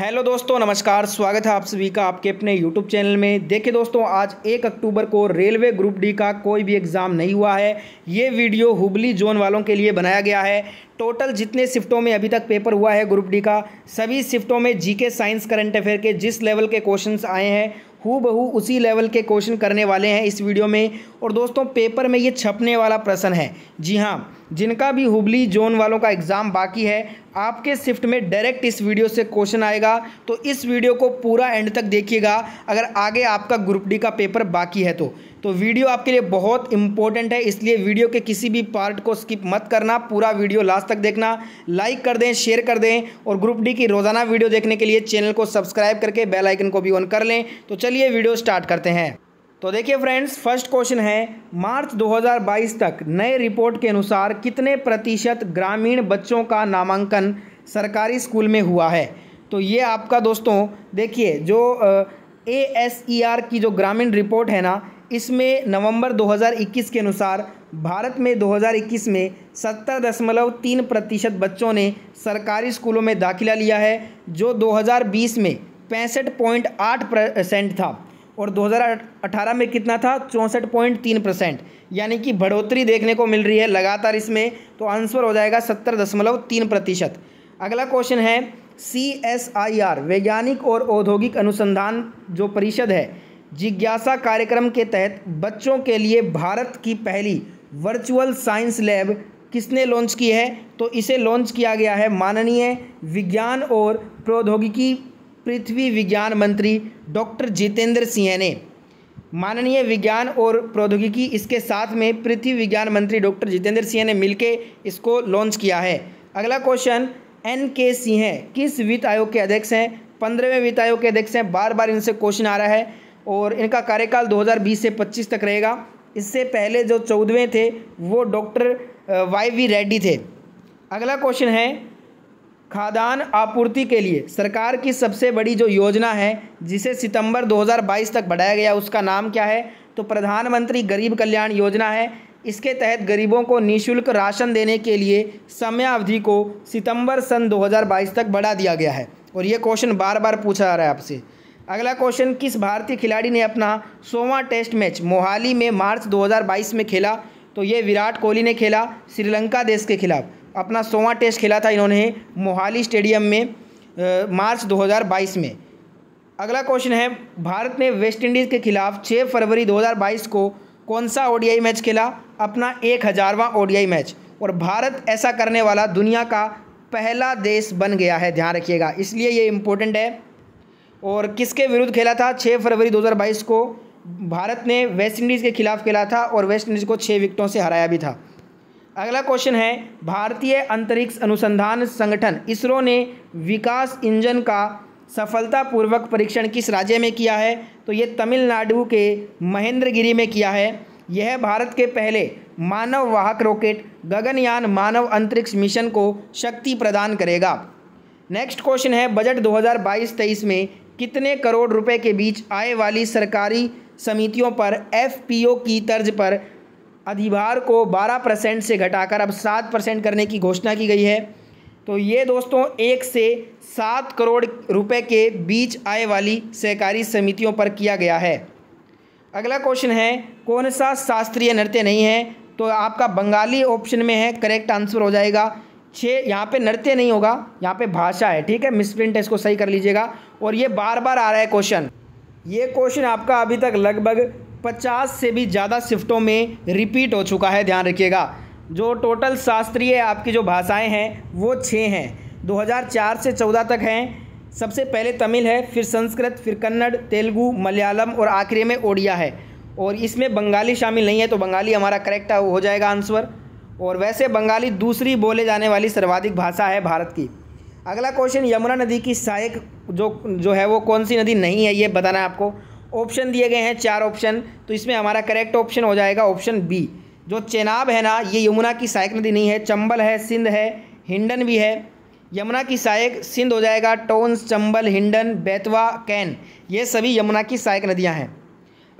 hello दोस्तों नमस्कार स्वागत है आप सभी का आपके अपने यूट्यूब चैनल में देखिए दोस्तों आज एक अक्टूबर को रेलवे ग्रुप डी का कोई भी एग्ज़ाम नहीं हुआ है ये वीडियो हुबली जोन वालों के लिए बनाया गया है टोटल जितने शिफ्टों में अभी तक पेपर हुआ है ग्रुप डी का सभी शिफ्टों में जीके साइंस करंट अफेयर के जिस लेवल के क्वेश्चन आए हैं हु बहू उसी लेवल के क्वेश्चन करने वाले हैं इस वीडियो में और दोस्तों पेपर में ये छपने वाला प्रश्न है जी हाँ जिनका भी हुबली जोन वालों का एग्ज़ाम बाकी है आपके शिफ्ट में डायरेक्ट इस वीडियो से क्वेश्चन आएगा तो इस वीडियो को पूरा एंड तक देखिएगा अगर आगे आपका ग्रुप डी का पेपर बाकी है तो तो वीडियो आपके लिए बहुत इंपॉर्टेंट है इसलिए वीडियो के किसी भी पार्ट को स्किप मत करना पूरा वीडियो लास्ट तक देखना लाइक कर दें शेयर कर दें और ग्रुप डी की रोज़ाना वीडियो देखने के लिए चैनल को सब्सक्राइब करके बेल आइकन को भी ऑन कर लें तो चलिए वीडियो स्टार्ट करते हैं तो देखिए फ्रेंड्स फर्स्ट क्वेश्चन है मार्च 2022 तक नए रिपोर्ट के अनुसार कितने प्रतिशत ग्रामीण बच्चों का नामांकन सरकारी स्कूल में हुआ है तो ये आपका दोस्तों देखिए जो ए एस ई आर की जो ग्रामीण रिपोर्ट है ना इसमें नवंबर 2021 के अनुसार भारत में 2021 में सत्तर दशमलव तीन प्रतिशत बच्चों ने सरकारी स्कूलों में दाखिला लिया है जो 2020 में पैंसठ पॉइंट आठ परसेंट था और 2018 में कितना था चौंसठ पॉइंट तीन परसेंट यानी कि बढ़ोतरी देखने को मिल रही है लगातार इसमें तो आंसर हो जाएगा सत्तर दशमलव तीन प्रतिशत अगला क्वेश्चन है सी एस आई आर वैज्ञानिक और औद्योगिक अनुसंधान जो परिषद है जिज्ञासा कार्यक्रम के तहत बच्चों के लिए भारत की पहली वर्चुअल साइंस लैब किसने लॉन्च की है तो इसे लॉन्च किया गया है माननीय विज्ञान और प्रौद्योगिकी पृथ्वी विज्ञान मंत्री डॉक्टर जितेंद्र सिंह ने माननीय विज्ञान और प्रौद्योगिकी इसके साथ में पृथ्वी विज्ञान मंत्री डॉक्टर जितेंद्र सिंह ने मिलकर इसको लॉन्च किया है अगला क्वेश्चन एन के सिंह किस वित्त आयोग के अध्यक्ष हैं पंद्रहवें वित्त आयोग के अध्यक्ष हैं बार बार इनसे क्वेश्चन आ रहा है और इनका कार्यकाल 2020 से 25 तक रहेगा इससे पहले जो चौदहवें थे वो डॉक्टर वाई वी रेड्डी थे अगला क्वेश्चन है खाद्यान्न आपूर्ति के लिए सरकार की सबसे बड़ी जो योजना है जिसे सितंबर 2022 तक बढ़ाया गया उसका नाम क्या है तो प्रधानमंत्री गरीब कल्याण योजना है इसके तहत गरीबों को निशुल्क राशन देने के लिए अवधि को सितंबर सन 2022 तक बढ़ा दिया गया है और ये क्वेश्चन बार बार पूछा जा रहा है आपसे अगला क्वेश्चन किस भारतीय खिलाड़ी ने अपना सोवा टेस्ट मैच मोहाली में मार्च दो में खेला तो ये विराट कोहली ने खेला श्रीलंका देश के खिलाफ अपना सोवा टेस्ट खेला था इन्होंने मोहाली स्टेडियम में आ, मार्च 2022 में अगला क्वेश्चन है भारत ने वेस्ट इंडीज़ के खिलाफ 6 फरवरी 2022 को कौन सा ओडीआई मैच खेला अपना एक हज़ारवा ओ मैच और भारत ऐसा करने वाला दुनिया का पहला देश बन गया है ध्यान रखिएगा इसलिए ये इम्पोर्टेंट है और किसके विरुद्ध खेला था छः फरवरी दो को भारत ने वेस्ट इंडीज़ के खिलाफ खेला था और वेस्ट इंडीज़ को छः विकटों से हराया भी था अगला क्वेश्चन है भारतीय अंतरिक्ष अनुसंधान संगठन इसरो ने विकास इंजन का सफलतापूर्वक परीक्षण किस राज्य में किया है तो ये तमिलनाडु के महेंद्रगिरी में किया है यह भारत के पहले मानव वाहक रॉकेट गगनयान मानव अंतरिक्ष मिशन को शक्ति प्रदान करेगा नेक्स्ट क्वेश्चन है बजट 2022-23 में कितने करोड़ रुपए के बीच आय वाली सरकारी समितियों पर एफपीओ की तर्ज पर अधिभार को 12 परसेंट से घटाकर अब 7 परसेंट करने की घोषणा की गई है तो ये दोस्तों एक से सात करोड़ रुपए के बीच आय वाली सहकारी समितियों पर किया गया है अगला क्वेश्चन है कौन सा शास्त्रीय नृत्य नहीं है तो आपका बंगाली ऑप्शन में है करेक्ट आंसर हो जाएगा छः यहाँ पे नृत्य नहीं होगा यहाँ पे भाषा है ठीक है मिस प्रिंट है इसको सही कर लीजिएगा और ये बार बार आ रहा है क्वेश्चन ये क्वेश्चन आपका अभी तक लगभग पचास से भी ज़्यादा शिफ्टों में रिपीट हो चुका है ध्यान रखिएगा जो टोटल शास्त्रीय आपकी जो भाषाएं हैं वो छः हैं 2004 से 14 तक हैं सबसे पहले तमिल है फिर संस्कृत फिर कन्नड़ तेलुगू मलयालम और आखिरी में ओडिया है और इसमें बंगाली शामिल नहीं है तो बंगाली हमारा करेक्ट हो जाएगा आंसर और वैसे बंगाली दूसरी बोले जाने वाली सर्वाधिक भाषा है भारत की अगला क्वेश्चन यमुना नदी की सहायक जो जो है वो कौन सी नदी नहीं है ये बताना है आपको ऑप्शन दिए गए हैं चार ऑप्शन तो इसमें हमारा करेक्ट ऑप्शन हो जाएगा ऑप्शन बी जो चेनाब है ना ये यमुना की सहायक नदी नहीं है चंबल है सिंध है हिंडन भी है यमुना की सहायक सिंध हो जाएगा टोन्स चंबल हिंडन बेतवा कैन ये सभी यमुना की सहायक नदियाँ हैं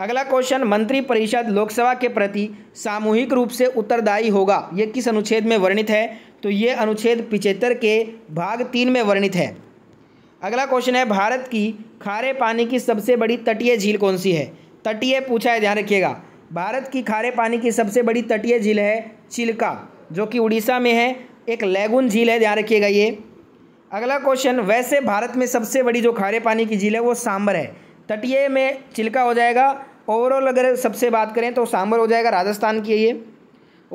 अगला क्वेश्चन मंत्री परिषद लोकसभा के प्रति सामूहिक रूप से उत्तरदायी होगा ये किस अनुच्छेद में वर्णित है तो ये अनुच्छेद पिचहत्तर के भाग तीन में वर्णित है अगला क्वेश्चन है भारत की खारे पानी की सबसे बड़ी तटीय झील कौन सी है तटीय पूछा है ध्यान रखिएगा भारत की खारे पानी की सबसे बड़ी तटीय झील है चिल्का जो कि उड़ीसा में है एक लैगुन झील है ध्यान रखिएगा ये अगला क्वेश्चन वैसे भारत में सबसे बड़ी जो खारे पानी की झील है वो सांबर है तटीय में चिल्का हो जाएगा ओवरऑल अगर सबसे बात करें तो सांबर हो जाएगा राजस्थान की ये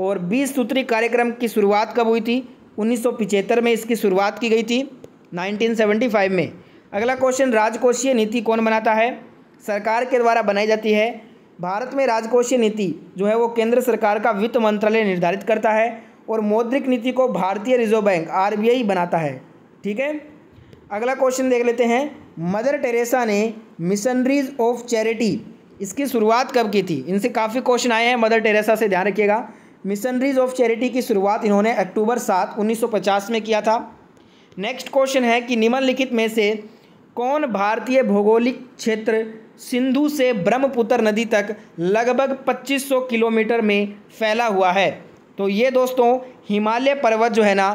और बीस सूत्री कार्यक्रम की शुरुआत कब हुई थी उन्नीस में इसकी शुरुआत की गई थी 1975 में अगला क्वेश्चन राजकोषीय नीति कौन बनाता है सरकार के द्वारा बनाई जाती है भारत में राजकोषीय नीति जो है वो केंद्र सरकार का वित्त मंत्रालय निर्धारित करता है और मौद्रिक नीति को भारतीय रिजर्व बैंक आर बनाता है ठीक है अगला क्वेश्चन देख लेते हैं मदर टेरेसा ने मिशनरीज ऑफ चैरिटी इसकी शुरुआत कब की थी इनसे काफ़ी क्वेश्चन आए हैं मदर टेरेसा से ध्यान रखिएगा मिशनरीज ऑफ चैरिटी की शुरुआत इन्होंने अक्टूबर सात 1950 में किया था नेक्स्ट क्वेश्चन है कि निम्नलिखित में से कौन भारतीय भौगोलिक क्षेत्र सिंधु से ब्रह्मपुत्र नदी तक लगभग 2500 किलोमीटर में फैला हुआ है तो ये दोस्तों हिमालय पर्वत जो है ना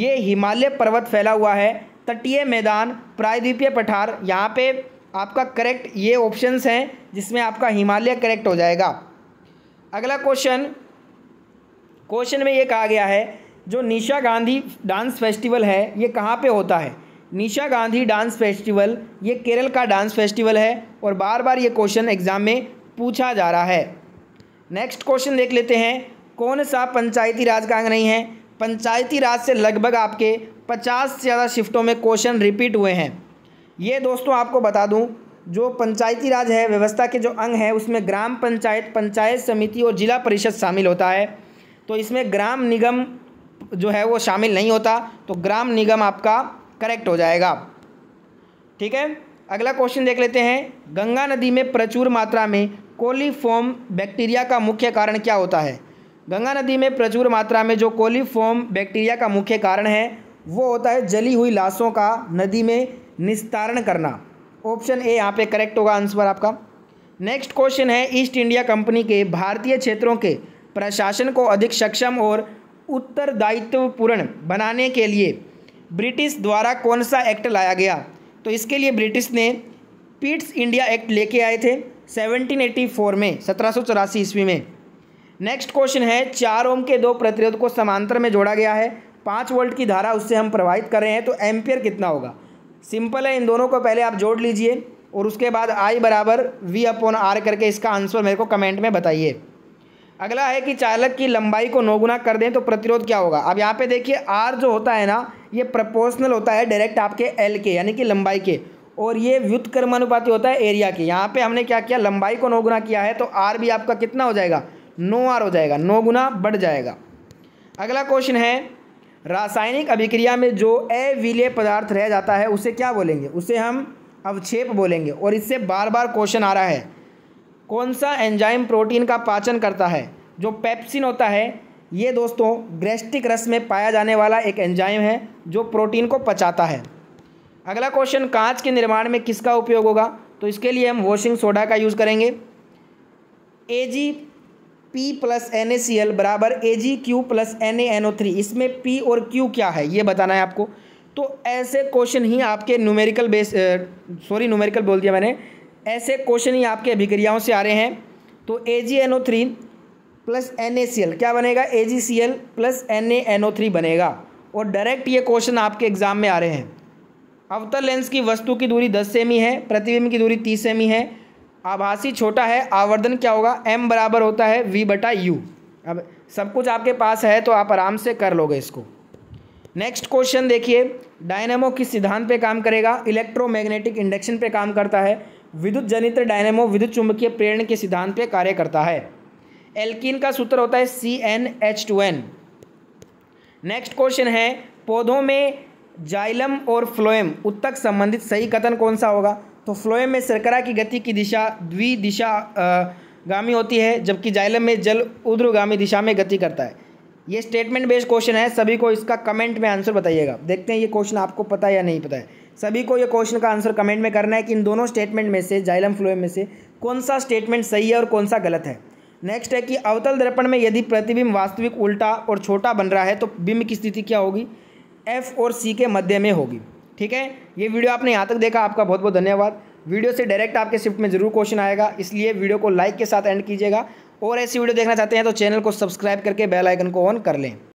ये हिमालय पर्वत फैला हुआ है तटीय मैदान प्रायद्वीपीय पठार यहाँ पे आपका करेक्ट ये ऑप्शंस हैं जिसमें आपका हिमालय करेक्ट हो जाएगा अगला क्वेश्चन क्वेश्चन में ये कहा गया है जो निशा गांधी डांस फेस्टिवल है ये कहाँ पे होता है निशा गांधी डांस फेस्टिवल ये केरल का डांस फेस्टिवल है और बार बार ये क्वेश्चन एग्ज़ाम में पूछा जा रहा है नेक्स्ट क्वेश्चन देख लेते हैं कौन सा पंचायती राज का अंग नहीं है पंचायती राज से लगभग आपके पचास से ज़्यादा शिफ्टों में क्वेश्चन रिपीट हुए हैं ये दोस्तों आपको बता दूँ जो पंचायती राज है व्यवस्था के जो अंग हैं उसमें ग्राम पंचायत पंचायत समिति और जिला परिषद शामिल होता है तो इसमें ग्राम निगम जो है वो शामिल नहीं होता तो ग्राम निगम आपका करेक्ट हो जाएगा ठीक है अगला क्वेश्चन देख लेते हैं गंगा नदी में प्रचुर मात्रा में कोलीफॉर्म बैक्टीरिया का मुख्य कारण क्या होता है गंगा नदी में प्रचुर मात्रा में जो कोलीफॉर्म बैक्टीरिया का मुख्य कारण है वो होता है जली हुई लाशों का नदी में निस्तारण करना ऑप्शन ए यहाँ पे करेक्ट होगा आंसर आपका नेक्स्ट क्वेश्चन है ईस्ट इंडिया कंपनी के भारतीय क्षेत्रों के प्रशासन को अधिक सक्षम और उत्तरदायित्वपूर्ण बनाने के लिए ब्रिटिश द्वारा कौन सा एक्ट लाया गया तो इसके लिए ब्रिटिश ने पीट्स इंडिया एक्ट लेके आए थे 1784 में सत्रह ईस्वी में नेक्स्ट क्वेश्चन है चार ओम के दो प्रतिरोध को समांतर में जोड़ा गया है पाँच वोल्ट की धारा उससे हम प्रवाहित कर रहे हैं तो एम्पियर कितना होगा सिंपल है इन दोनों को पहले आप जोड़ लीजिए और उसके बाद आई बराबर वी अपॉन आर करके इसका आंसर मेरे को कमेंट में बताइए अगला है कि चालक की लंबाई को नौगुना कर दें तो प्रतिरोध क्या होगा अब यहाँ पे देखिए आर जो होता है ना ये प्रपोर्शनल होता है डायरेक्ट आपके एल के यानी कि लंबाई के और ये व्युत्कर्मानुपाती होता है एरिया के यहाँ पे हमने क्या किया लंबाई को नौगुना किया है तो आर भी आपका कितना हो जाएगा नो आर हो जाएगा नौ गुना बढ़ जाएगा अगला क्वेश्चन है रासायनिक अभिक्रिया में जो अविलय पदार्थ रह जाता है उसे क्या बोलेंगे उसे हम अवक्षेप बोलेंगे और इससे बार बार क्वेश्चन आ रहा है कौन सा एंजाइम प्रोटीन का पाचन करता है जो पेप्सिन होता है ये दोस्तों ग्रेस्टिक रस में पाया जाने वाला एक एंजाइम है जो प्रोटीन को पचाता है अगला क्वेश्चन कांच के निर्माण में किसका उपयोग होगा तो इसके लिए हम वॉशिंग सोडा का यूज़ करेंगे A G P plus N A C L बराबर A G Q plus N A N O three इसमें पी और क्यू क्या है ये बताना है आपको तो ऐसे क्वेश्चन ही आपके न्यूमेरिकल बेस सॉरी न्यूमेरिकल बोल दिया मैंने ऐसे क्वेश्चन ही आपके अभिक्रियाओं से आ रहे हैं तो A G N O three plus N A C L क्या बनेगा A G C L plus N A N O three बनेगा और डायरेक्ट ये क्वेश्चन आपके एग्ज़ाम में आ रहे हैं अवतल लेंस की वस्तु की दूरी दस सेमी है प्रतिबिंब की दूरी तीस सेमी है आभासी छोटा है आवर्धन क्या होगा एम बराबर होता है वी बटा यू अब सब कुछ आपके पास है तो आप आराम से कर लोगे इसको नेक्स्ट क्वेश्चन देखिए डायनेमो किस सिद्धांत पे काम करेगा इलेक्ट्रोमैग्नेटिक इंडक्शन पे काम करता है विद्युत जनित डायनेमो विद्युत चुंबकीय प्रेरण के सिद्धांत पर कार्य करता है एल्किन का सूत्र होता है C N H two N next question है पौधों में जाइलम और फ्लोएम उत्तक संबंधित सही कथन कौन सा होगा तो फ्लोएम में सरकरा की गति की दिशा द्विदिशा गामी होती है जबकि जाइलम में जल उद्रगामी दिशा में गति करता है ये स्टेटमेंट बेस्ड क्वेश्चन है सभी को इसका कमेंट में आंसर बताइएगा देखते हैं ये क्वेश्चन आपको पता है या नहीं पता है सभी को ये क्वेश्चन का आंसर कमेंट में करना है कि इन दोनों स्टेटमेंट में से जाइलम फ्लोएम में से कौन सा स्टेटमेंट सही है और कौन सा गलत है नेक्स्ट है कि अवतल दर्पण में यदि प्रतिबिंब वास्तविक उल्टा और छोटा बन रहा है तो बिंब की स्थिति क्या होगी एफ और सी के मध्य में होगी ठीक है ये वीडियो आपने यहाँ तक देखा आपका बहुत बहुत धन्यवाद वीडियो से डायरेक्ट आपके शिफ्ट में ज़रूर क्वेश्चन आएगा इसलिए वीडियो को लाइक के साथ एंड कीजिएगा और ऐसी वीडियो देखना चाहते हैं तो चैनल को सब्सक्राइब करके बेल आइकन को ऑन कर लें